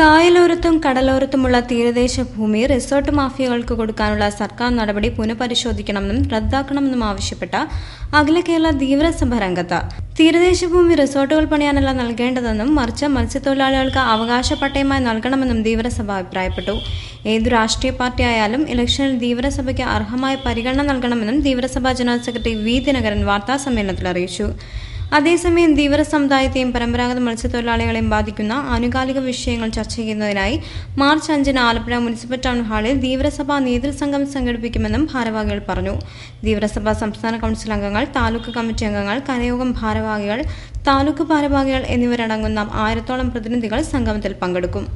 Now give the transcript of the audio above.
കായലോരത്തും കടലോരത്തുമുള്ള തീരദേശ ഭൂമി റിസോർട്ട് മാഫിയകൾക്ക് കൊടുക്കാനുള്ള സർക്കാർ നടപടി പുനഃപരിശോധിക്കണമെന്നും റദ്ദാക്കണമെന്നും ആവശ്യപ്പെട്ട അഖില കേരള തീവ്രസഭ രംഗത്ത് തീരദേശ ഭൂമി റിസോർട്ടുകൾ പണിയാനല്ല നൽകേണ്ടതെന്നും മറിച്ച് മത്സ്യത്തൊഴിലാളികൾക്ക് അവകാശ പട്ടയമായി നൽകണമെന്നും തീവ്രസഭ അഭിപ്രായപ്പെട്ടു ഏതു രാഷ്ട്രീയ പാർട്ടി ആയാലും ഇലക്ഷനിൽ തീവ്രസഭയ്ക്ക് അർഹമായ പരിഗണന നൽകണമെന്നും തീവ്രസഭ ജനറൽ സെക്രട്ടറി വി ദിനകരൻ വാർത്താസമ്മേളനത്തിൽ അറിയിച്ചു അതേസമയം ധീവര സമുദായത്തെയും പരമ്പരാഗത മത്സ്യത്തൊഴിലാളികളെയും ബാധിക്കുന്ന ആനുകാലിക വിഷയങ്ങൾ ചർച്ച ചെയ്യുന്നതിനായി മാർച്ച് അഞ്ചിന് ആലപ്പുഴ മുനിസിപ്പൽ ടൗൺ ഹാളിൽ ധീവരസഭാ നേതൃസംഘം സംഘടിപ്പിക്കുമെന്നും ഭാരവാഹികൾ പറഞ്ഞു ധീവരസഭാ സംസ്ഥാന കൗൺസിൽ അംഗങ്ങൾ താലൂക്ക് കമ്മിറ്റി അംഗങ്ങൾ കരയോഗം ഭാരവാഹികൾ താലൂക്ക് ഭാരവാഹികൾ എന്നിവരടങ്ങുന്ന ആയിരത്തോളം പ്രതിനിധികൾ സംഗമത്തിൽ പങ്കെടുക്കും